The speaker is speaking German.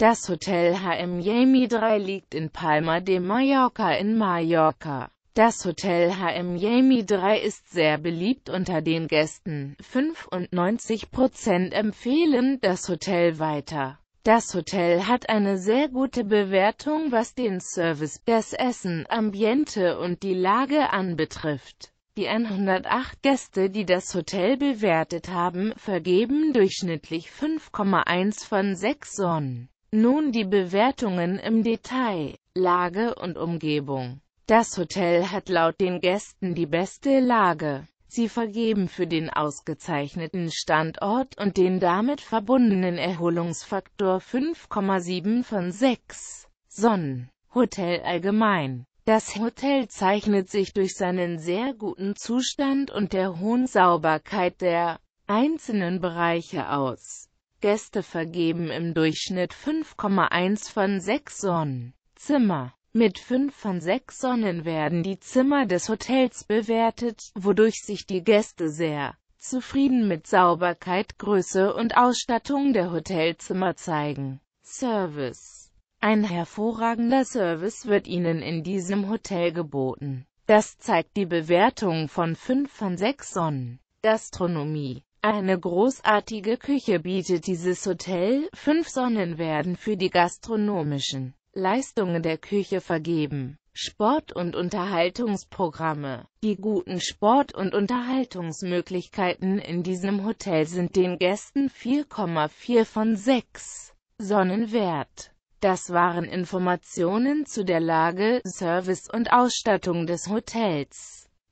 Das Hotel HM Yemi 3 liegt in Palma de Mallorca in Mallorca. Das Hotel HM Yemi 3 ist sehr beliebt unter den Gästen. 95% empfehlen das Hotel weiter. Das Hotel hat eine sehr gute Bewertung, was den Service, das Essen, Ambiente und die Lage anbetrifft. Die 108 Gäste, die das Hotel bewertet haben, vergeben durchschnittlich 5,1 von 6 Sonnen. Nun die Bewertungen im Detail. Lage und Umgebung. Das Hotel hat laut den Gästen die beste Lage. Sie vergeben für den ausgezeichneten Standort und den damit verbundenen Erholungsfaktor 5,7 von 6. Sonnen. Hotel allgemein. Das Hotel zeichnet sich durch seinen sehr guten Zustand und der hohen Sauberkeit der einzelnen Bereiche aus. Gäste vergeben im Durchschnitt 5,1 von 6 Sonnen. Zimmer Mit 5 von 6 Sonnen werden die Zimmer des Hotels bewertet, wodurch sich die Gäste sehr zufrieden mit Sauberkeit, Größe und Ausstattung der Hotelzimmer zeigen. Service Ein hervorragender Service wird Ihnen in diesem Hotel geboten. Das zeigt die Bewertung von 5 von 6 Sonnen. Gastronomie eine großartige Küche bietet dieses Hotel, fünf Sonnen werden für die gastronomischen Leistungen der Küche vergeben. Sport- und Unterhaltungsprogramme Die guten Sport- und Unterhaltungsmöglichkeiten in diesem Hotel sind den Gästen 4,4 von 6 Sonnen wert. Das waren Informationen zu der Lage, Service und Ausstattung des Hotels.